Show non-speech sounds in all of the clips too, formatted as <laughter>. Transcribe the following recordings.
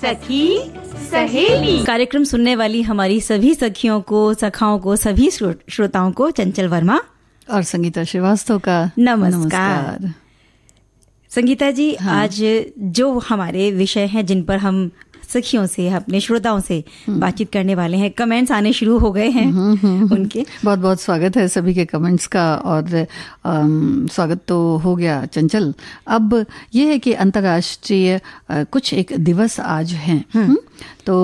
सखी सहेली कार्यक्रम सुनने वाली हमारी सभी सखियों को सखाओं को सभी श्रोताओं को चंचल वर्मा और संगीता श्रीवास्तव का नमस्कार, नमस्कार। संगीता जी हाँ। आज जो हमारे विषय हैं जिन पर हम सखियों से अपने श्रोताओं से हम्म। बातचीत करने वाले हैं कमेंट्स आने शुरू हो गए हैं हम्म, हम्म, उनके बहुत बहुत स्वागत है सभी के कमेंट्स का और आ, स्वागत तो हो गया चंचल अब ये है कि अंतर्राष्ट्रीय कुछ एक दिवस आज है तो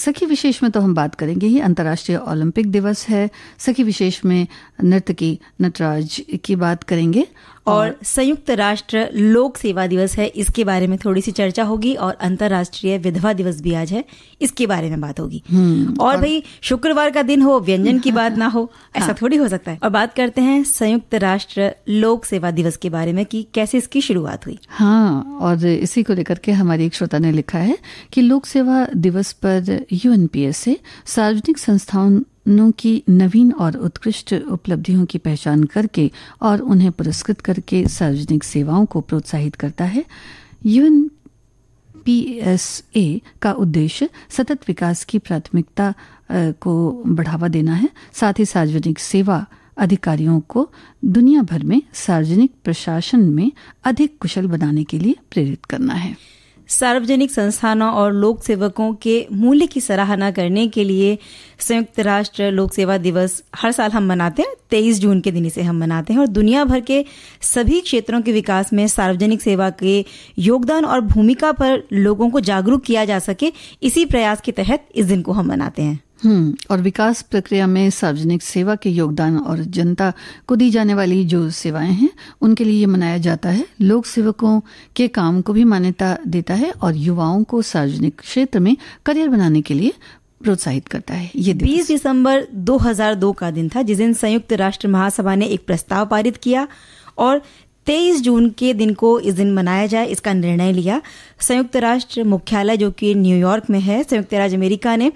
सखी विशेष में तो हम बात करेंगे ही अंतर्राष्ट्रीय ओलंपिक दिवस है सखी विशेष में नर्तकी नटराज की बात करेंगे और, और संयुक्त राष्ट्र लोक सेवा दिवस है इसके बारे में थोड़ी सी चर्चा होगी और अंतर्राष्ट्रीय विधवा दिवस भी आज है इसके बारे में बात होगी हम्म, और, और भाई शुक्रवार का दिन हो व्यंजन की बात ना हो <laughs> ऐसा हाँ, थोड़ी हो सकता है और बात करते हैं संयुक्त राष्ट्र लोक सेवा दिवस के बारे में कि कैसे इसकी शुरुआत हुई हाँ और इसी को लेकर के हमारी एक श्रोता ने लिखा है कि लोक सेवा दिवस पर यूएनपीएसए सार्वजनिक संस्थानों की नवीन और उत्कृष्ट उपलब्धियों की पहचान करके और उन्हें पुरस्कृत करके सार्वजनिक सेवाओं को प्रोत्साहित करता है यूएन पीएसए का उद्देश्य सतत विकास की प्राथमिकता को बढ़ावा देना है साथ ही सार्वजनिक सेवा अधिकारियों को दुनिया भर में सार्वजनिक प्रशासन में अधिक कुशल बनाने के लिए प्रेरित करना है सार्वजनिक संस्थानों और लोक सेवकों के मूल्य की सराहना करने के लिए संयुक्त राष्ट्र लोक सेवा दिवस हर साल हम मनाते हैं तेईस जून के दिन इसे हम मनाते हैं और दुनिया भर के सभी क्षेत्रों के विकास में सार्वजनिक सेवा के योगदान और भूमिका पर लोगों को जागरूक किया जा सके इसी प्रयास के तहत इस दिन को हम मनाते हैं हम्म, और विकास प्रक्रिया में सार्वजनिक सेवा के योगदान और जनता को दी जाने वाली जो सेवाएं हैं उनके लिए ये मनाया जाता है लोक सेवकों के काम को भी मान्यता देता है और युवाओं को सार्वजनिक क्षेत्र में करियर बनाने के लिए प्रोत्साहित करता है ये 20 दिसंबर 2002 का दिन था जिस दिन संयुक्त राष्ट्र महासभा ने एक प्रस्ताव पारित किया और तेईस जून के दिन को इस दिन मनाया जाए इसका निर्णय लिया संयुक्त राष्ट्र मुख्यालय जो कि न्यूयॉर्क में है संयुक्त राज्य अमेरिका ने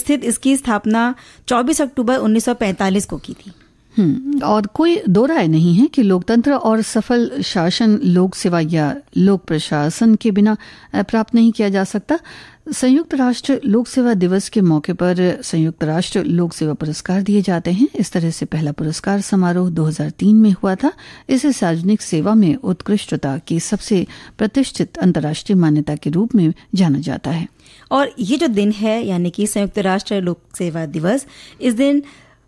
स्थित इसकी स्थापना 24 अक्टूबर 1945 को की थी हम्म, और कोई दो राय नहीं है कि लोकतंत्र और सफल शासन लोक सेवा या लोक प्रशासन के बिना प्राप्त नहीं किया जा सकता संयुक्त राष्ट्र लोक सेवा दिवस के मौके पर संयुक्त राष्ट्र लोक सेवा पुरस्कार दिए जाते हैं इस तरह से पहला पुरस्कार समारोह 2003 में हुआ था इसे सार्वजनिक सेवा में उत्कृष्टता की सबसे प्रतिष्ठित अंतर्राष्ट्रीय मान्यता के रूप में जाना जाता है और ये जो दिन है यानी कि संयुक्त राष्ट्र लोक सेवा दिवस इस दिन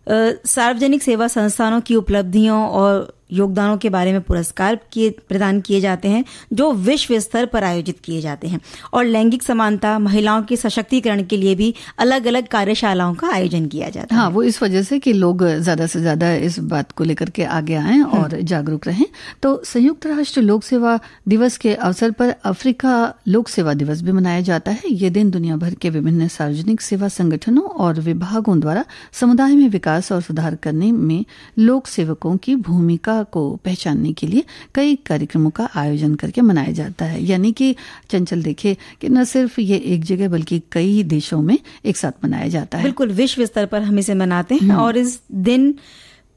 सार्वजनिक सेवा संस्थानों की उपलब्धियों और योगदानों के बारे में पुरस्कार किए प्रदान किए जाते हैं जो विश्व स्तर पर आयोजित किए जाते हैं और लैंगिक समानता महिलाओं के सशक्तिकरण के लिए भी अलग अलग कार्यशालाओं का आयोजन किया जाता हाँ, है वो इस वजह से कि लोग ज्यादा से ज्यादा इस बात को लेकर के आगे आए हाँ। और जागरूक रहें तो संयुक्त राष्ट्र लोक सेवा दिवस के अवसर पर अफ्रीका लोक सेवा दिवस भी मनाया जाता है ये दिन दुनिया भर के विभिन्न सार्वजनिक सेवा संगठनों और विभागों द्वारा समुदाय में विकास और सुधार करने में लोक सेवकों की भूमिका प्रतिभा को पहचानने के लिए कई कार्यक्रमों का आयोजन करके मनाया जाता है यानी कि चंचल देखे कि न सिर्फ ये एक जगह बल्कि कई देशों में एक साथ मनाया जाता है बिल्कुल विश्व स्तर पर हम इसे मनाते हैं हम्म। और इस दिन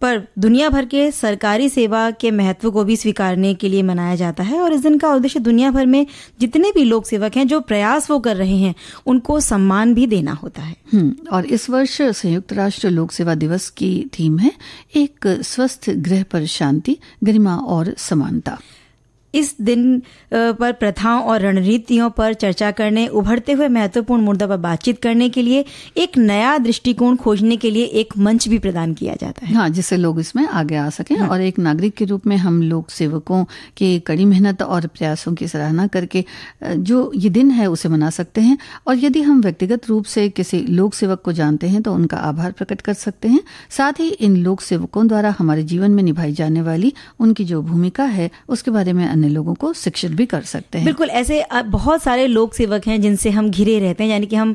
पर दुनिया भर के सरकारी सेवा के महत्व को भी स्वीकारने के लिए मनाया जाता है और इस दिन का उद्देश्य दुनिया भर में जितने भी लोक सेवक हैं जो प्रयास वो कर रहे हैं उनको सम्मान भी देना होता है हम्म, और इस वर्ष संयुक्त राष्ट्र लोक सेवा दिवस की थीम है एक स्वस्थ ग्रह पर शांति गरिमा और समानता इस दिन पर प्रथाओं और रणनीतियों पर चर्चा करने उभरते हुए महत्वपूर्ण मुद्दों पर बातचीत करने के लिए एक नया दृष्टिकोण खोजने के लिए एक मंच भी प्रदान किया जाता है हाँ जिससे लोग इसमें आगे आ सकें हाँ। और एक नागरिक के रूप में हम लोग सेवकों के कड़ी मेहनत और प्रयासों की सराहना करके जो ये दिन है उसे मना सकते हैं और यदि हम व्यक्तिगत रूप से किसी लोक सेवक को जानते हैं तो उनका आभार प्रकट कर सकते हैं साथ ही इन लोक सेवकों द्वारा हमारे जीवन में निभाई जाने वाली उनकी जो भूमिका है उसके बारे में अन्य लोगों को शिक्षित भी कर सकते हैं बिल्कुल ऐसे बहुत सारे लोक सेवक हैं जिनसे हम घिरे रहते हैं यानी कि हम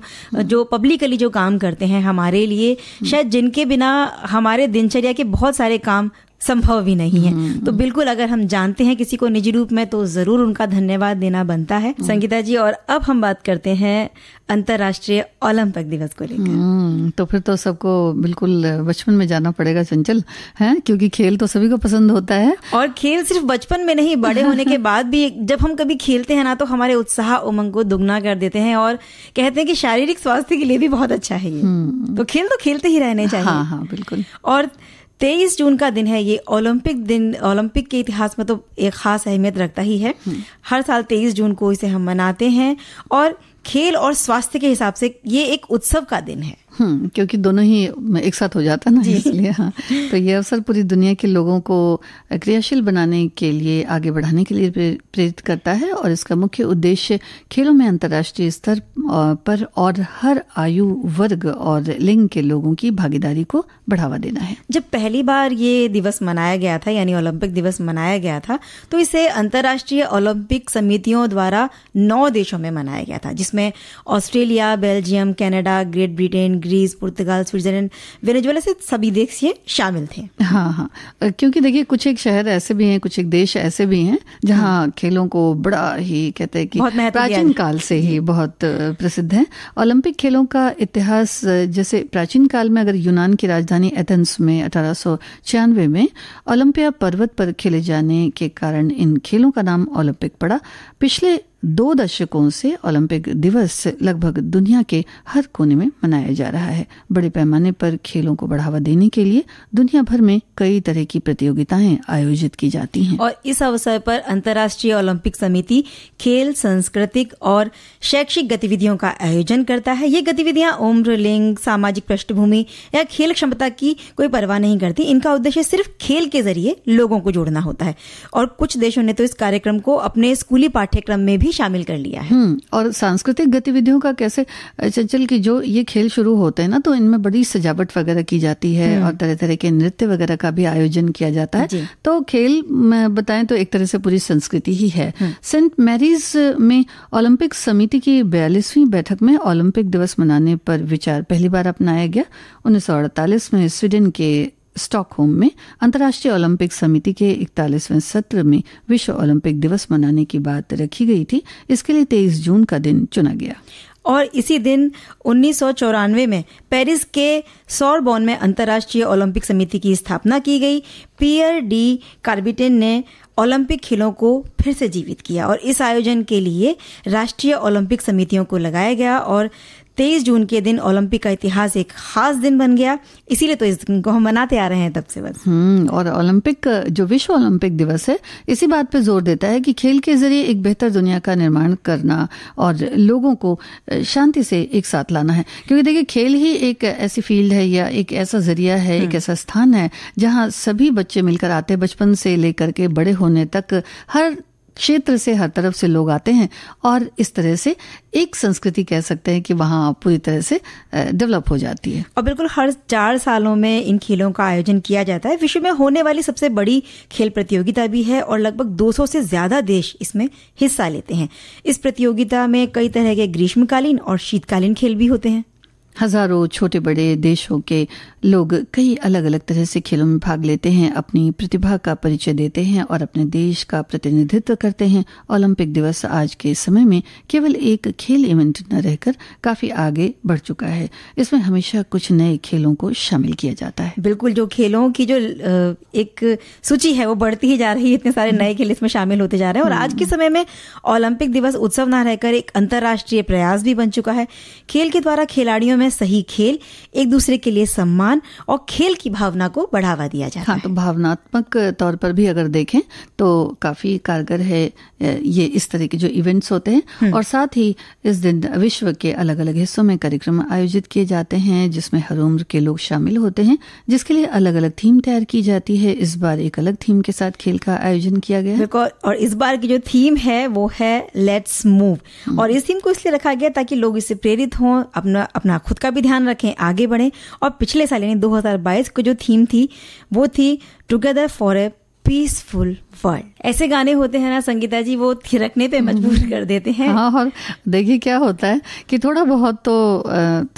जो पब्लिकली जो काम करते हैं हमारे लिए हम्म। शायद जिनके बिना हमारे दिनचर्या के बहुत सारे काम संभव भी नहीं है हम्म। तो बिल्कुल अगर हम जानते हैं किसी को निजी रूप में तो जरूर उनका धन्यवाद देना बनता है हम्म। संगीता जी और अब हम बात करते हैं अंतर्राष्ट्रीय ओलंपिक दिवस को लेकर हम्म, तो फिर तो सबको बिल्कुल बचपन में जाना पड़ेगा चंचल है क्योंकि खेल तो सभी को पसंद होता है और खेल सिर्फ बचपन में नहीं बड़े होने के <laughs> बाद भी जब हम कभी खेलते हैं ना तो हमारे उत्साह उमंग को दुगना कर देते हैं और कहते हैं कि शारीरिक स्वास्थ्य के लिए भी बहुत अच्छा है ये तो खेल तो खेलते ही रहने चाहिए हाँ हाँ बिल्कुल और तेईस जून का दिन है ये ओलंपिक दिन ओलंपिक के इतिहास में तो एक खास अहमियत रखता ही है हम्म। हर साल तेईस जून को इसे हम मनाते हैं और खेल और स्वास्थ्य के हिसाब से ये एक उत्सव का दिन है हम्म, क्योंकि दोनों ही एक साथ हो जाता है ना इसलिए हाँ तो ये अवसर पूरी दुनिया के लोगों को क्रियाशील बनाने के लिए आगे बढ़ाने के लिए प्रेरित करता है और इसका मुख्य उद्देश्य खेलों में अंतर्राष्ट्रीय स्तर पर और हर आयु वर्ग और लिंग के लोगों की भागीदारी को बढ़ावा देना है जब पहली बार ये दिवस मनाया गया था यानी ओलंपिक दिवस मनाया गया था तो इसे अंतर्राष्ट्रीय ओलंपिक समितियों द्वारा नौ देशों में मनाया गया था जिसमें Australia Belgium Canada Great Britain Greece पुर्तगाल स्विट्जरलैंड वेनेजुएला से सभी देश ये शामिल थे हाँ हाँ क्योंकि देखिए कुछ एक शहर ऐसे भी हैं कुछ एक देश ऐसे भी हैं जहाँ हाँ। खेलों को बड़ा ही कहते हैं कि प्राचीन काल से ही बहुत प्रसिद्ध है ओलंपिक खेलों का इतिहास जैसे प्राचीन काल में अगर यूनान की राजधानी एथेंस में अठारह में ओलंपिया पर्वत पर खेले जाने के कारण इन खेलों का नाम ओलंपिक पड़ा पिछले दो दशकों से ओलंपिक दिवस लगभग दुनिया के हर कोने में मनाया जा रहा है बड़े पैमाने पर खेलों को बढ़ावा देने के लिए दुनिया भर में कई तरह की प्रतियोगिताएं आयोजित की जाती हैं और इस अवसर पर अंतर्राष्ट्रीय ओलंपिक समिति खेल सांस्कृतिक और शैक्षिक गतिविधियों का आयोजन करता है ये गतिविधियां उम्र लिंग सामाजिक पृष्ठभूमि या खेल क्षमता की कोई परवाह नहीं करती इनका उद्देश्य सिर्फ खेल के जरिए लोगों को जोड़ना होता है और कुछ देशों ने तो इस कार्यक्रम को अपने स्कूली पाठ्य पाठ्यक्रम में भी शामिल कर लिया है हम्म, और सांस्कृतिक गतिविधियों का कैसे चंचल की जो ये खेल शुरू होते हैं ना तो इनमें बड़ी सजावट वगैरह की जाती है हम्म। और तरह तरह के नृत्य वगैरह का भी आयोजन किया जाता है तो खेल बताएं तो एक तरह से पूरी संस्कृति ही है हम्म। सेंट मैरीज में ओलंपिक समिति की बयालीसवीं बैठक में ओलंपिक दिवस मनाने पर विचार पहली बार अपनाया गया उन्नीस में स्वीडन के स्टॉकहोम में अंतर्राष्ट्रीय ओलंपिक समिति के इकतालीसवें सत्र में विश्व ओलंपिक दिवस मनाने की बात रखी गई थी इसके लिए तेईस जून का दिन चुना गया और इसी दिन उन्नीस में पेरिस के सौरबोन में अंतर्राष्ट्रीय ओलंपिक समिति की स्थापना की गई पियर डी कार्बिटेन ने ओलंपिक खेलों को फिर से जीवित किया और इस आयोजन के लिए राष्ट्रीय ओलंपिक समितियों को लगाया गया और तेईस जून के दिन ओलंपिक का इतिहास एक खास दिन बन गया इसीलिए तो इस दिन को हम मनाते आ रहे हैं तब से बस हम्म, और ओलंपिक जो विश्व ओलंपिक दिवस है इसी बात पे जोर देता है कि खेल के जरिए एक बेहतर दुनिया का निर्माण करना और लोगों को शांति से एक साथ लाना है क्योंकि देखिए खेल ही एक ऐसी फील्ड है या एक ऐसा जरिया है एक हाँ। ऐसा स्थान है जहाँ सभी बच्चे मिलकर आते बचपन से लेकर के बड़े होने तक हर क्षेत्र से हर तरफ से लोग आते हैं और इस तरह से एक संस्कृति कह सकते हैं कि वहाँ पूरी तरह से डेवलप हो जाती है और बिल्कुल हर चार सालों में इन खेलों का आयोजन किया जाता है विश्व में होने वाली सबसे बड़ी खेल प्रतियोगिता भी है और लगभग 200 से ज्यादा देश इसमें हिस्सा लेते हैं इस प्रतियोगिता में कई तरह के ग्रीष्मकालीन और शीतकालीन खेल भी होते हैं हजारों छोटे बड़े देशों के लोग कई अलग अलग तरह से खेलों में भाग लेते हैं अपनी प्रतिभा का परिचय देते हैं और अपने देश का प्रतिनिधित्व करते हैं ओलंपिक दिवस आज के समय में केवल एक खेल इवेंट न रहकर काफी आगे बढ़ चुका है इसमें हमेशा कुछ नए खेलों को शामिल किया जाता है बिल्कुल जो खेलों की जो एक सूची है वो बढ़ती ही जा रही है इतने सारे हम्म। नए खेल इसमें शामिल होते जा रहे हैं और आज के हम्म। समय में ओलंपिक दिवस उत्सव न रहकर एक अंतर्राष्ट्रीय प्रयास भी बन चुका है खेल के द्वारा खिलाड़ियों में में सही खेल एक दूसरे के लिए सम्मान और खेल की भावना को बढ़ावा दिया जाता हाँ, है तो भावनात्मक तौर पर भी अगर देखें तो काफी कारगर है ये इस तरह के जो इवेंट्स होते हैं हम्म। और साथ ही इस दिन विश्व के अलग अलग हिस्सों में कार्यक्रम आयोजित किए जाते हैं जिसमें हर उम्र के लोग शामिल होते हैं जिसके लिए अलग अलग थीम तैयार की जाती है इस बार एक अलग थीम के साथ खेल का आयोजन किया गया है और इस बार की जो थीम है वो है लेट्स हम्म। मूव और इस थीम को इसलिए रखा गया ताकि लोग इससे प्रेरित हों अपना अपना खुद खुद का भी ध्यान रखें आगे बढ़ें और पिछले साल यानी 2022 को जो थीम थी वो थी together for a peaceful world ऐसे गाने होते हैं ना संगीता जी वो थिरकने पे मजबूर हम्म। कर देते हैं हाँ और देखिए क्या होता है कि थोड़ा बहुत तो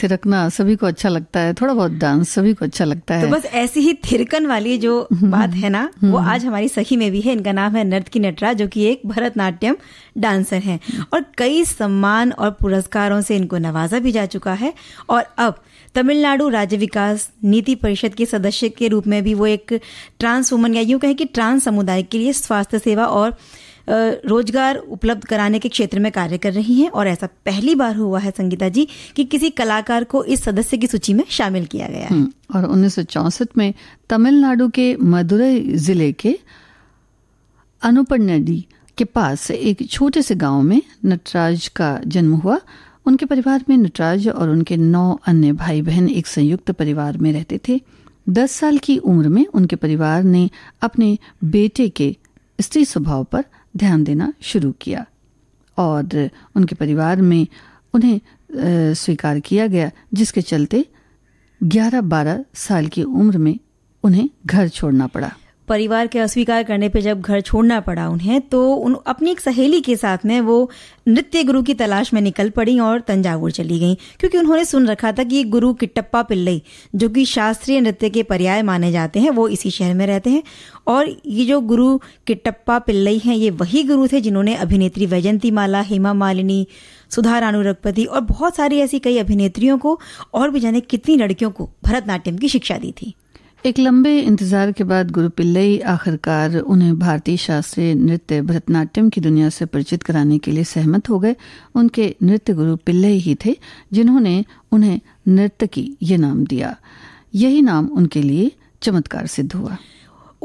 थिरकना सभी को अच्छा लगता है थोड़ा बहुत डांस सभी को अच्छा लगता तो है तो बस ऐसी ही थिरकन वाली जो हम्म। बात है ना वो हम्म। आज हमारी सखी में भी है इनका नाम है नर्तकी नटरा जो की एक भरतनाट्यम डांसर है और कई सम्मान और पुरस्कारों से इनको नवाजा भी जा चुका है और अब तमिलनाडु राज्य विकास नीति परिषद के सदस्य के रूप में भी वो एक ट्रांस वुमन या यूं कहें कि ट्रांस समुदाय के लिए स्वास्थ्य सेवा और रोजगार उपलब्ध कराने के क्षेत्र में कार्य कर रही हैं और ऐसा पहली बार हुआ है संगीता जी कि किसी कलाकार को इस सदस्य की सूची में शामिल किया गया है हम्म, और उन्नीस में तमिलनाडु के मदुरई जिले के अनुपन्नडी के पास एक छोटे से गांव में नटराज का जन्म हुआ उनके परिवार में नटराज और उनके नौ अन्य भाई बहन एक संयुक्त परिवार में रहते थे दस साल की उम्र में उनके परिवार ने अपने बेटे के स्त्री स्वभाव पर ध्यान देना शुरू किया और उनके परिवार में उन्हें स्वीकार किया गया जिसके चलते 11-12 साल की उम्र में उन्हें घर छोड़ना पड़ा परिवार के अस्वीकार करने पे जब घर छोड़ना पड़ा उन्हें तो उन अपनी एक सहेली के साथ में वो नृत्य गुरु की तलाश में निकल पड़ी और तंजावुर चली गई क्योंकि उन्होंने सुन रखा था कि गुरु किट्टप्पा पिल्लई जो कि शास्त्रीय नृत्य के पर्याय माने जाते हैं वो इसी शहर में रहते हैं और ये जो गुरु किट्टप्पा पिल्लई हैं ये वही गुरु थे जिन्होंने अभिनेत्री वैजंती माला हेमा मालिनी सुधा रानू रघुपति और बहुत सारी ऐसी कई अभिनेत्रियों को और भी जाने कितनी लड़कियों को भरतनाट्यम की शिक्षा दी थी एक लंबे इंतजार के बाद गुरु पिल्लई आखिरकार उन्हें भारतीय शास्त्रीय नृत्य भरतनाट्यम की दुनिया से परिचित कराने के लिए सहमत हो गए उनके नृत्य गुरु पिल्लई ही थे जिन्होंने उन्हें नृत्य की ये नाम दिया यही नाम उनके लिए चमत्कार सिद्ध हुआ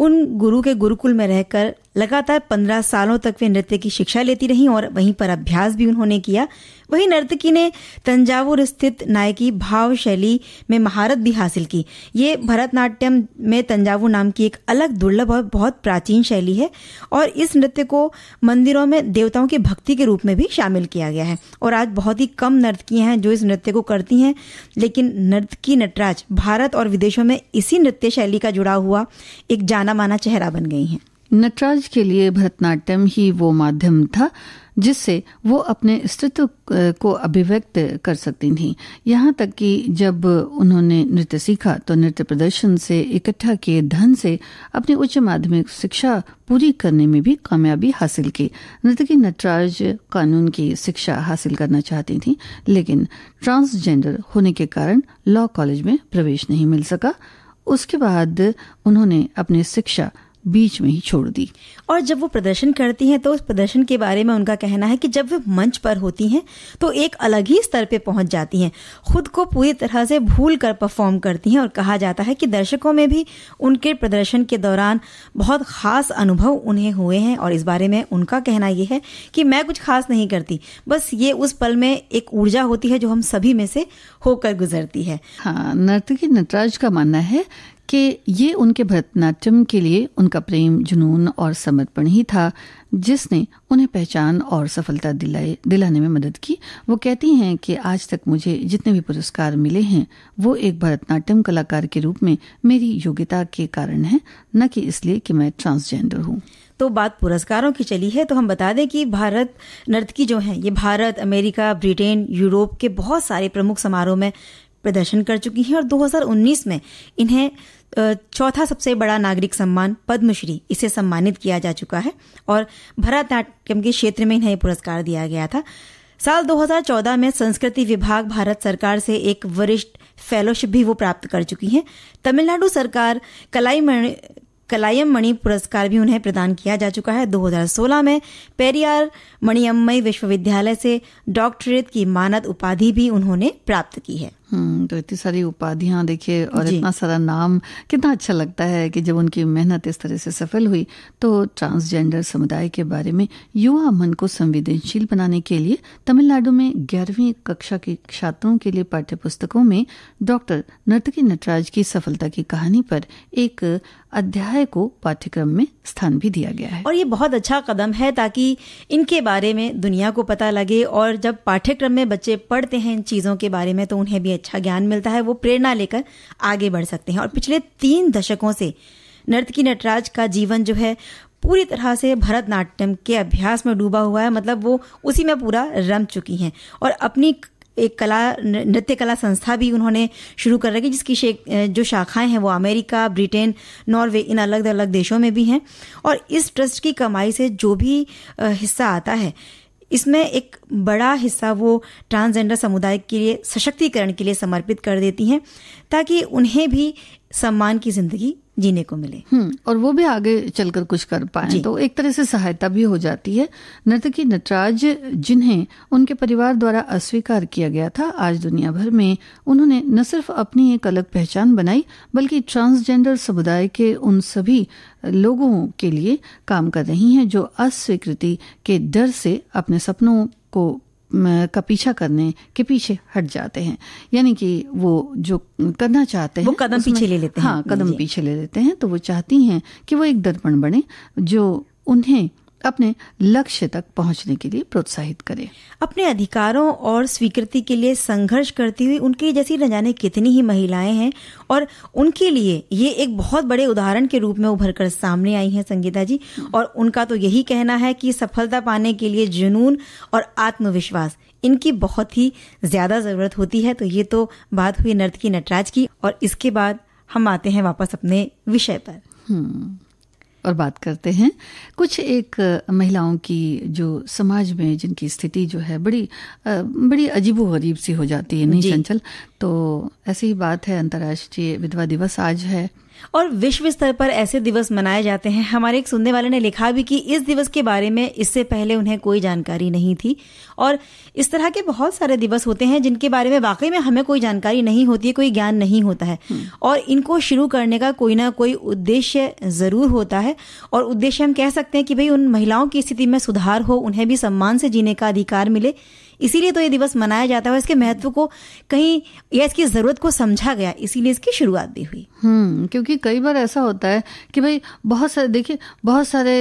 उन गुरु के गुरुकुल में रहकर लगातार पंद्रह सालों तक वे नृत्य की शिक्षा लेती रहीं और वहीं पर अभ्यास भी उन्होंने किया वहीं नर्तकी ने तंजावुर स्थित नायकी भाव शैली में महारत भी हासिल की ये भरतनाट्यम में तंजावुर नाम की एक अलग दुर्लभ और बहुत प्राचीन शैली है और इस नृत्य को मंदिरों में देवताओं की भक्ति के रूप में भी शामिल किया गया है और आज बहुत ही कम नर्तकियां हैं जो इस नृत्य को करती हैं लेकिन नर्तकी नटराज भारत और विदेशों में इसी नृत्य शैली का जुड़ा हुआ एक जाना माना चेहरा बन गई हैं नटराज के लिए भरतनाट्यम ही वो माध्यम था जिससे वो अपने अस्तित्व को अभिव्यक्त कर सकती थीं यहाँ तक कि जब उन्होंने नृत्य सीखा तो नृत्य प्रदर्शन से इकट्ठा किए धन से अपनी उच्च माध्यमिक शिक्षा पूरी करने में भी कामयाबी हासिल की नृतकी नटराज कानून की शिक्षा हासिल करना चाहती थीं लेकिन ट्रांसजेंडर होने के कारण लॉ कॉलेज में प्रवेश नहीं मिल सका उसके बाद उन्होंने अपनी शिक्षा बीच में ही छोड़ दी और जब वो प्रदर्शन करती हैं तो उस प्रदर्शन के बारे में उनका कहना है कि जब वे मंच पर होती हैं तो एक अलग ही स्तर पे पहुंच जाती हैं खुद को पूरी तरह से भूल कर परफॉर्म करती हैं और कहा जाता है कि दर्शकों में भी उनके प्रदर्शन के दौरान बहुत ख़ास अनुभव उन्हें हुए हैं और इस बारे में उनका कहना यह है कि मैं कुछ खास नहीं करती बस ये उस पल में एक ऊर्जा होती है जो हम सभी में से होकर गुजरती है हाँ नर्तकी नटराज का मानना है कि ये उनके भरतनाट्यम के लिए उनका प्रेम जुनून और समर्पण ही था जिसने उन्हें पहचान और सफलता दिलाए दिलाने में मदद की वो कहती हैं कि आज तक मुझे जितने भी पुरस्कार मिले हैं वो एक भरतनाट्यम कलाकार के रूप में मेरी योग्यता के कारण है न कि इसलिए कि मैं ट्रांसजेंडर हूँ तो बात पुरस्कारों की चली है तो हम बता दें कि भारत नर्तकी जो हैं ये भारत अमेरिका ब्रिटेन यूरोप के बहुत सारे प्रमुख समारोह में प्रदर्शन कर चुकी हैं और 2019 में इन्हें चौथा सबसे बड़ा नागरिक सम्मान पद्मश्री इसे सम्मानित किया जा चुका है और भरतनाट्यम के क्षेत्र में इन्हें पुरस्कार दिया गया था साल 2014 में संस्कृति विभाग भारत सरकार से एक वरिष्ठ फेलोशिप भी वो प्राप्त कर चुकी हैं तमिलनाडु सरकार कलाई मणि कलायम मणि पुरस्कार भी उन्हें प्रदान किया जा चुका है 2016 में पेरियार मणियम्मई विश्वविद्यालय से डॉक्टरेट की मानद उपाधि भी उन्होंने प्राप्त की है हम्म, तो इतनी सारी उपाधियां देखिए और इतना सारा नाम कितना अच्छा लगता है कि जब उनकी मेहनत इस तरह से सफल हुई तो ट्रांसजेंडर समुदाय के बारे में युवा मन को संवेदनशील बनाने के लिए तमिलनाडु में ग्यारहवीं कक्षा के छात्रों के लिए पाठ्य पुस्तकों में डॉक्टर नर्तकी नटराज की सफलता की कहानी पर एक अध्याय को पाठ्यक्रम में स्थान भी दिया गया है और ये बहुत अच्छा कदम है ताकि इनके बारे में दुनिया को पता लगे और जब पाठ्यक्रम में बच्चे पढ़ते हैं इन चीज़ों के बारे में तो उन्हें भी अच्छा ज्ञान मिलता है वो प्रेरणा लेकर आगे बढ़ सकते हैं और पिछले तीन दशकों से नर्तकी नटराज का जीवन जो है पूरी तरह से भरतनाट्यम के अभ्यास में डूबा हुआ है मतलब वो उसी में पूरा रम चुकी हैं और अपनी एक कला नृत्य कला संस्था भी उन्होंने शुरू कर रखी जिसकी जो शाखाएं हैं वो अमेरिका ब्रिटेन नॉर्वे इन अलग अलग देशों में भी हैं और इस ट्रस्ट की कमाई से जो भी हिस्सा आता है इसमें एक बड़ा हिस्सा वो ट्रांसजेंडर समुदाय के लिए सशक्तिकरण के लिए समर्पित कर देती हैं ताकि उन्हें भी सम्मान की जिंदगी जीने को मिले हम्म, और वो भी आगे चलकर कुछ कर पाए तो एक तरह से सहायता भी हो जाती है नर्तकी नटराज जिन्हें उनके परिवार द्वारा अस्वीकार किया गया था आज दुनिया भर में उन्होंने न सिर्फ अपनी एक अलग पहचान बनाई बल्कि ट्रांसजेंडर समुदाय के उन सभी लोगों के लिए काम कर रही हैं जो अस्वीकृति के डर से अपने सपनों को का पीछा करने के पीछे हट जाते हैं यानी कि वो जो करना चाहते हैं वो कदम पीछे ले लेते हैं हाँ कदम पीछे ले लेते हैं तो वो चाहती हैं कि वो एक दर्पण बने जो उन्हें अपने लक्ष्य तक पहुंचने के लिए प्रोत्साहित करें अपने अधिकारों और स्वीकृति के लिए संघर्ष करती हुई उनके जैसी न जाने कितनी ही महिलाएं हैं और उनके लिए ये एक बहुत बड़े उदाहरण के रूप में उभर कर सामने आई हैं संगीता जी और उनका तो यही कहना है कि सफलता पाने के लिए जुनून और आत्मविश्वास इनकी बहुत ही ज्यादा जरूरत होती है तो ये तो बात हुई नर्त की नटराज की और इसके बाद हम आते हैं वापस अपने विषय पर हम्म और बात करते हैं कुछ एक महिलाओं की जो समाज में जिनकी स्थिति जो है बड़ी बड़ी अजीबो गरीब सी हो जाती है नहीं चंचल तो ऐसी ही बात है अंतर्राष्ट्रीय विधवा दिवस आज है और विश्व स्तर पर ऐसे दिवस मनाए जाते हैं हमारे एक सुनने वाले ने लिखा भी कि इस दिवस के बारे में इससे पहले उन्हें कोई जानकारी नहीं थी और इस तरह के बहुत सारे दिवस होते हैं जिनके बारे में वाकई में हमें कोई जानकारी नहीं होती है कोई ज्ञान नहीं होता है हम्म। और इनको शुरू करने का कोई ना कोई उद्देश्य ज़रूर होता है और उद्देश्य हम कह सकते हैं कि भाई उन महिलाओं की स्थिति में सुधार हो उन्हें भी सम्मान से जीने का अधिकार मिले इसीलिए तो ये दिवस मनाया जाता है इसके महत्व को कहीं या इसकी ज़रूरत को समझा गया इसीलिए इसकी शुरुआत भी हुई हम्म क्योंकि कई बार ऐसा होता है कि भाई बहुत सारे देखिए बहुत सारे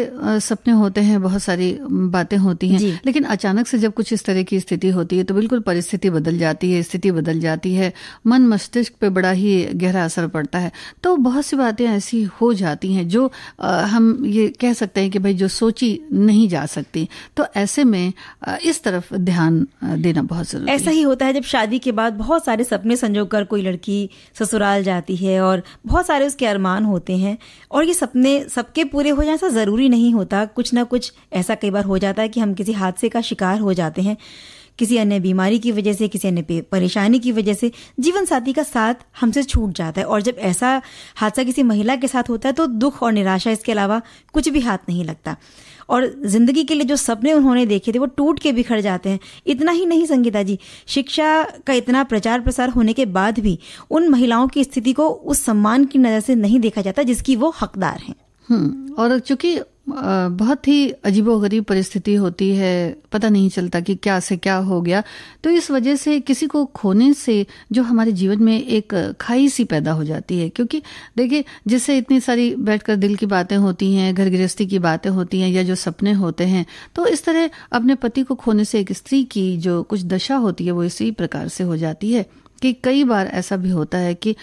सपने होते हैं बहुत सारी बातें होती हैं लेकिन अचानक से जब कुछ इस तरह की स्थिति होती है तो बिल्कुल परिस्थिति बदल जाती है स्थिति बदल जाती है मन मस्तिष्क पे बड़ा ही गहरा असर पड़ता है तो बहुत सी बातें ऐसी हो जाती हैं जो आ, हम ये कह सकते हैं कि भाई जो सोची नहीं जा सकती तो ऐसे में आ, इस तरफ ध्यान देना बहुत जरूरी ऐसा ही होता है जब शादी के बाद बहुत सारे सपने संजो कर कोई लड़की ससुराल जाती है और बहुत सारे उसके अरमान होते हैं और ये सपने सबके पूरे हो जाए ऐसा ज़रूरी नहीं होता कुछ ना कुछ ऐसा कई बार हो जाता है कि हम किसी हादसे का शिकार हो जाते हैं किसी अन्य बीमारी की वजह से किसी अन्य परेशानी की वजह से जीवन साथी का साथ हमसे छूट जाता है और जब ऐसा हादसा किसी महिला के साथ होता है तो दुख और निराशा इसके अलावा कुछ भी हाथ नहीं लगता और ज़िंदगी के लिए जो सपने उन्होंने देखे थे वो टूट के बिखर जाते हैं इतना ही नहीं संगीता जी शिक्षा का इतना प्रचार प्रसार होने के बाद भी उन महिलाओं की स्थिति को उस सम्मान की नज़र से नहीं देखा जाता जिसकी वो हकदार हैं हम्म, और चूंकि बहुत ही अजीबोगरीब परिस्थिति होती है पता नहीं चलता कि क्या से क्या हो गया तो इस वजह से किसी को खोने से जो हमारे जीवन में एक खाई सी पैदा हो जाती है क्योंकि देखिए जिससे इतनी सारी बैठकर दिल की बातें होती हैं घर गृहस्थी की बातें होती हैं या जो सपने होते हैं तो इस तरह अपने पति को खोने से एक स्त्री की जो कुछ दशा होती है वो इसी प्रकार से हो जाती है कि कई बार ऐसा भी होता है कि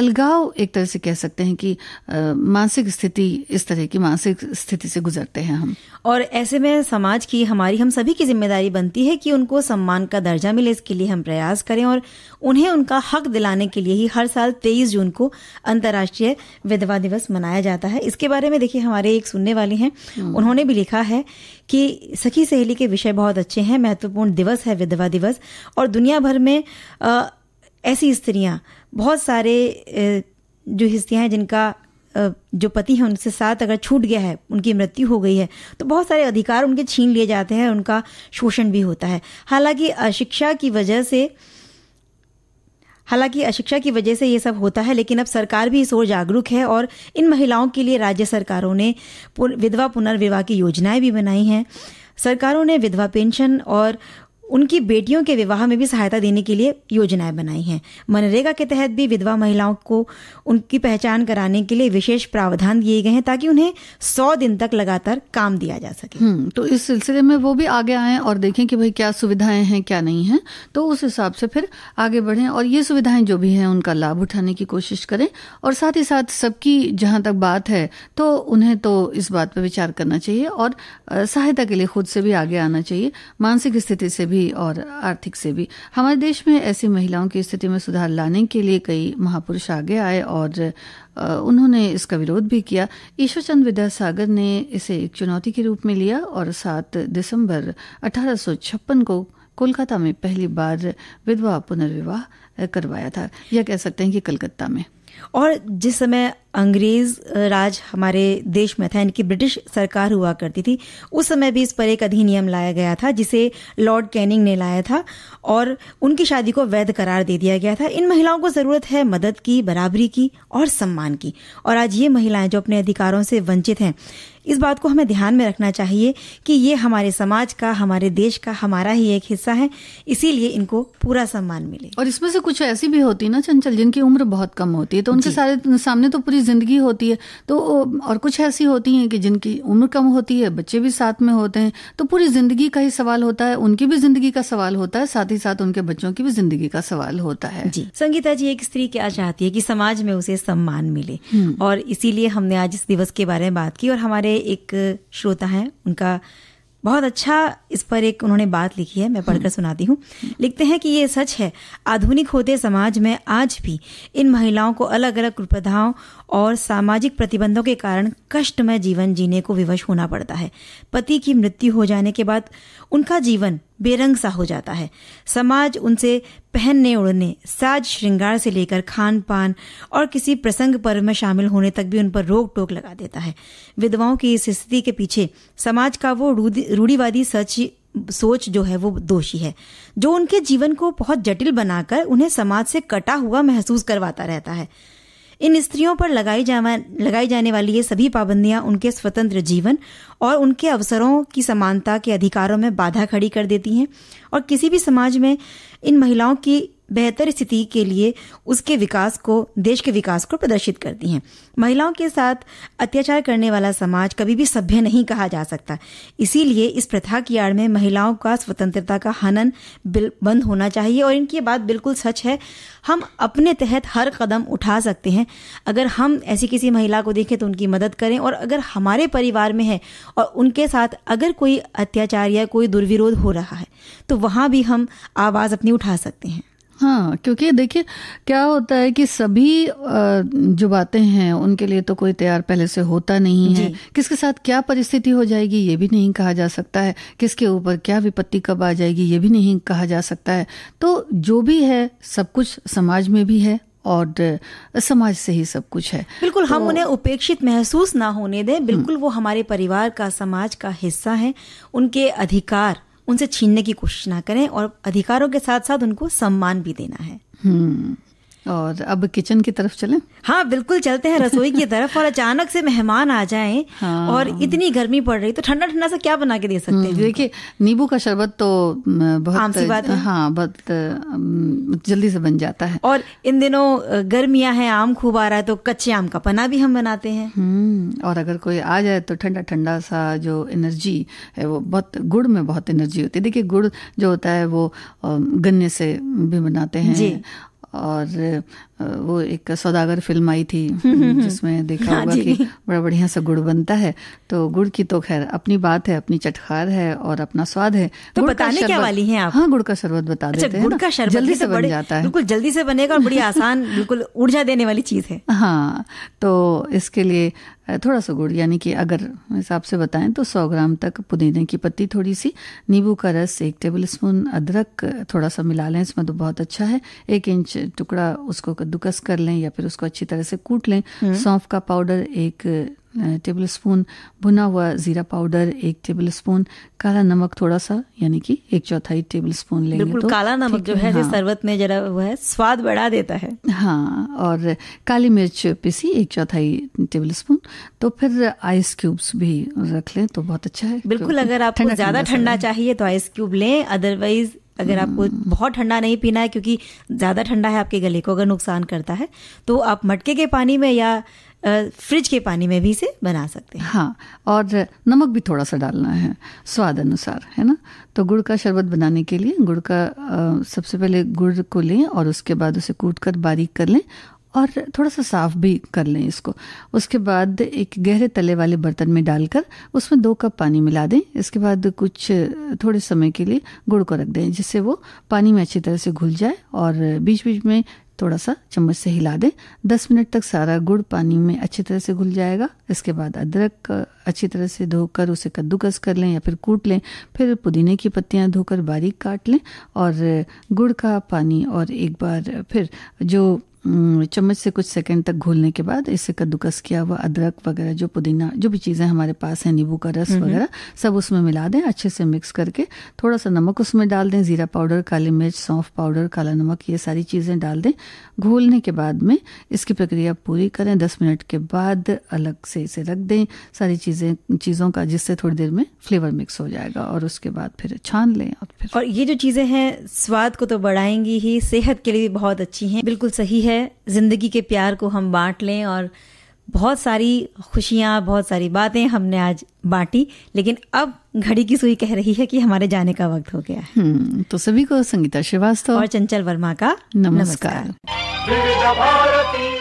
अलगाव एक तरह से कह सकते हैं कि मानसिक स्थिति इस तरह की मानसिक स्थिति से गुजरते हैं हम और ऐसे में समाज की हमारी हम सभी की जिम्मेदारी बनती है कि उनको सम्मान का दर्जा मिले इसके लिए हम प्रयास करें और उन्हें उनका हक दिलाने के लिए ही हर साल तेईस जून को अंतर्राष्ट्रीय विधवा दिवस मनाया जाता है इसके बारे में देखिए हमारे एक सुनने वाले हैं हम्म। उन्होंने भी लिखा है कि सखी सहेली के विषय बहुत अच्छे हैं महत्वपूर्ण दिवस है विधवा दिवस और दुनिया भर में आ, ऐसी स्त्रियाँ बहुत सारे जो हिस्तियाँ हैं जिनका जो पति हैं उनसे साथ अगर छूट गया है उनकी मृत्यु हो गई है तो बहुत सारे अधिकार उनके छीन लिए जाते हैं उनका शोषण भी होता है हालांकि अशिक्षा की वजह से हालांकि अशिक्षा की वजह से ये सब होता है लेकिन अब सरकार भी इस ओर जागरूक है और इन महिलाओं के लिए राज्य सरकारों ने विधवा पुनर्विवाह की योजनाएं भी बनाई हैं सरकारों ने विधवा पेंशन और उनकी बेटियों के विवाह में भी सहायता देने के लिए योजनाएं बनाई हैं मनरेगा के तहत भी विधवा महिलाओं को उनकी पहचान कराने के लिए विशेष प्रावधान दिए गए हैं ताकि उन्हें सौ दिन तक लगातार काम दिया जा सके हम्म, तो इस सिलसिले में वो भी आगे आए और देखें कि भाई क्या सुविधाएं हैं क्या नहीं है तो उस हिसाब से फिर आगे बढ़ें और ये सुविधाएं जो भी हैं उनका लाभ उठाने की कोशिश करें और साथ ही साथ सबकी जहां तक बात है तो उन्हें तो इस बात पर विचार करना चाहिए और सहायता के लिए खुद से भी आगे आना चाहिए मानसिक स्थिति से भी भी और आर्थिक से भी हमारे देश में ऐसी महिलाओं की स्थिति में सुधार लाने के लिए कई महापुरुष आगे आए और उन्होंने इसका विरोध भी किया ईश्वरचंद विद्यासागर ने इसे एक चुनौती के रूप में लिया और सात दिसंबर अठारह को कोलकाता में पहली बार विधवा पुनर्विवाह करवाया था यह कह सकते हैं कि कलकत्ता में और जिस समय अंग्रेज राज हमारे देश में था इनकी ब्रिटिश सरकार हुआ करती थी उस समय भी इस पर एक अधिनियम लाया गया था जिसे लॉर्ड कैनिंग ने लाया था और उनकी शादी को वैध करार दे दिया गया था इन महिलाओं को ज़रूरत है मदद की बराबरी की और सम्मान की और आज ये महिलाएं जो अपने अधिकारों से वंचित हैं इस बात को हमें ध्यान में रखना चाहिए कि ये हमारे समाज का हमारे देश का हमारा ही एक हिस्सा है इसीलिए इनको पूरा सम्मान मिले और इसमें से कुछ ऐसी भी होती है ना चंचल जिनकी उम्र बहुत कम होती है तो उनके सारे सामने तो पूरी पूरी ज़िंदगी होती है तो और कुछ ऐसी होती हैं कि जिनकी उम्र कम होती है बच्चे भी साथ में होते हैं तो पूरी ज़िंदगी का ही सवाल होता है उनकी भी ज़िंदगी का सवाल होता है साथ ही साथ उनके बच्चों की भी ज़िंदगी का सवाल होता है जी संगीता जी एक स्त्री क्या चाहती है कि समाज में उसे सम्मान मिले हम्म। और इसीलिए हमने आज इस दिवस के बारे में बात की और हमारे एक श्रोता है उनका बहुत अच्छा इस पर एक उन्होंने बात लिखी है मैं पढ़कर सुनाती हूँ लिखते हैं कि ये सच है आधुनिक होते समाज में आज भी इन महिलाओं को अलग अलग कुप्रथाओं और सामाजिक प्रतिबंधों के कारण कष्टमय जीवन जीने को विवश होना पड़ता है पति की मृत्यु हो जाने के बाद उनका जीवन बेरंग सा हो जाता है समाज उनसे पहनने उड़ने साज श्रृंगार से लेकर खान पान और किसी प्रसंग पर में शामिल होने तक भी उन पर रोक टोक लगा देता है विधवाओं की इस स्थिति के पीछे समाज का वो रूढ़ीवादी सच सोच जो है वो दोषी है जो उनके जीवन को बहुत जटिल बनाकर उन्हें समाज से कटा हुआ महसूस करवाता रहता है इन स्त्रियों पर लगाई जा लगाई जाने वाली ये सभी पाबंदियां उनके स्वतंत्र जीवन और उनके अवसरों की समानता के अधिकारों में बाधा खड़ी कर देती हैं और किसी भी समाज में इन महिलाओं की बेहतर स्थिति के लिए उसके विकास को देश के विकास को प्रदर्शित करती हैं महिलाओं के साथ अत्याचार करने वाला समाज कभी भी सभ्य नहीं कहा जा सकता इसीलिए इस प्रथा की आड़ में महिलाओं का स्वतंत्रता का हनन बंद होना चाहिए और इनकी बात बिल्कुल सच है हम अपने तहत हर कदम उठा सकते हैं अगर हम ऐसी किसी महिला को देखें तो उनकी मदद करें और अगर हमारे परिवार में है और उनके साथ अगर कोई अत्याचार या कोई दुर्विरोध हो रहा है तो वहाँ भी हम आवाज़ अपनी उठा सकते हैं हाँ क्योंकि देखिए क्या होता है कि सभी जो बातें हैं उनके लिए तो कोई तैयार पहले से होता नहीं है किसके साथ क्या परिस्थिति हो जाएगी ये भी नहीं कहा जा सकता है किसके ऊपर क्या विपत्ति कब आ जाएगी ये भी नहीं कहा जा सकता है तो जो भी है सब कुछ समाज में भी है और समाज से ही सब कुछ है बिल्कुल तो, हम उन्हें उपेक्षित महसूस ना होने दें हम्म। बिल्कुल वो हमारे परिवार का समाज का हिस्सा है उनके अधिकार उनसे छीनने की कोशिश ना करें और अधिकारों के साथ साथ उनको सम्मान भी देना है हम्म। और अब किचन की तरफ चलें हाँ बिल्कुल चलते हैं रसोई की तरफ और अचानक से मेहमान आ जाएं हाँ। और इतनी गर्मी पड़ रही तो ठंडा ठंडा सा क्या बना के दे सकते हैं हम्म, देखिए नींबू का शरबत तो बहुत आम सी बात है हाँ बहुत जल्दी से बन जाता है और इन दिनों गर्मियां हैं आम खूब आ रहा है तो कच्चे आम का पना भी हम बनाते हैं हम्म, और अगर कोई आ जाए तो ठंडा ठंडा सा जो एनर्जी है वो बहुत गुड़ में बहुत एनर्जी होती है देखिए गुड़ जो होता है वो गन्ने से भी बनाते हैं और वो एक सौदागर फिल्म आई थी <laughs> हम्म, हम्म, जिसमें हम्म। देखा हाँ होगा कि बड़ा बढ़िया सा गुड़ बनता है तो गुड़ की तो खैर अपनी बात है अपनी चटखार है और अपना स्वाद है तो बताने क्या वाली हैं आप हाँ गुड़ का शरबत बता अच्छा, देते हैं गुड़ का शरबत जल्दी से तो बन जाता है बिल्कुल जल्दी से बनेगा और बड़ी <laughs> आसान बिल्कुल ऊर्जा देने वाली चीज है हाँ तो इसके लिए थोड़ा सा गुड़ यानी कि अगर हिसाब से बताएं तो 100 ग्राम तक पुदीने की पत्ती थोड़ी सी नींबू का रस एक टेबल स्पून अदरक थोड़ा सा मिला लें इसमें तो बहुत अच्छा है एक इंच टुकड़ा उसको कद्दूकस कर लें या फिर उसको अच्छी तरह से कूट लें हम्म। सौंफ का पाउडर एक टेबल स्पून भुना हुआ ज़ीरा पाउडर एक टेबल स्पून काला नमक थोड़ा सा यानी कि एक चौथाई टेबल स्पून लेंगे तो काला नमक जो है हाँ, शरबत में जरा वो है स्वाद बढ़ा देता है हाँ और काली मिर्च पिसी एक चौथाई टेबल स्पून तो फिर आइस क्यूब्स भी रख लें तो बहुत अच्छा है बिल्कुल अगर आपको ज़्यादा ठंडा चाहिए तो आइस क्यूब लें अदरवाइज अगर आपको हम्म। बहुत ठंडा नहीं पीना है क्योंकि ज़्यादा ठंडा है आपके गले को अगर नुकसान करता है तो आप मटके के पानी में या फ्रिज के पानी में भी इसे बना सकते हैं हाँ और नमक भी थोड़ा सा डालना है स्वाद अनुसार है ना तो गुड़ का शरबत बनाने के लिए गुड़ का सबसे पहले गुड़ को लें और उसके बाद उसे कूट कर बारीक कर लें और थोड़ा सा साफ भी कर लें इसको उसके बाद एक गहरे तले वाले बर्तन में डालकर उसमें दो कप पानी मिला दें इसके बाद कुछ थोड़े समय के लिए गुड़ को रख दें जिससे वो पानी में अच्छी तरह से घुल जाए और बीच बीच में थोड़ा सा चम्मच से हिला दें दस मिनट तक सारा गुड़ पानी में अच्छी तरह से घुल जाएगा इसके बाद अदरक अच्छी तरह से धोकर उसे कद्दूकस कर लें या फिर कूट लें फिर पुदीने की पत्तियां धोकर बारीक काट लें और गुड़ का पानी और एक बार फिर जो हम्म, चम्मच से कुछ सेकंड तक घोलने के बाद इसे कद्दूकस किया हुआ अदरक वगैरह जो पुदीना जो भी चीज़ें हमारे पास हैं नींबू का रस हम्म, हम्म। वगैरह सब उसमें मिला दें अच्छे से मिक्स करके थोड़ा सा नमक उसमें डाल दें ज़ीरा पाउडर काली मिर्च सौंफ पाउडर काला नमक ये सारी चीज़ें डाल दें घोलने के बाद में इसकी प्रक्रिया पूरी करें दस मिनट के बाद अलग से इसे रख दें सारी चीज़ें चीज़ों का जिससे थोड़ी देर में फ्लेवर मिक्स हो जाएगा और उसके बाद फिर छान लें और फिर और ये जो चीज़ें हैं स्वाद को तो बढ़ाएंगी ही सेहत के लिए भी बहुत अच्छी है बिल्कुल सही है है ज़िंदगी के प्यार को हम बांट लें और बहुत सारी खुशियाँ बहुत सारी बातें हमने आज बांटी लेकिन अब घड़ी की सुई कह रही है कि हमारे जाने का वक्त हो गया है हम्म, तो सभी को संगीता श्रीवास्तव और चंचल वर्मा का नमस्कार, नमस्कार।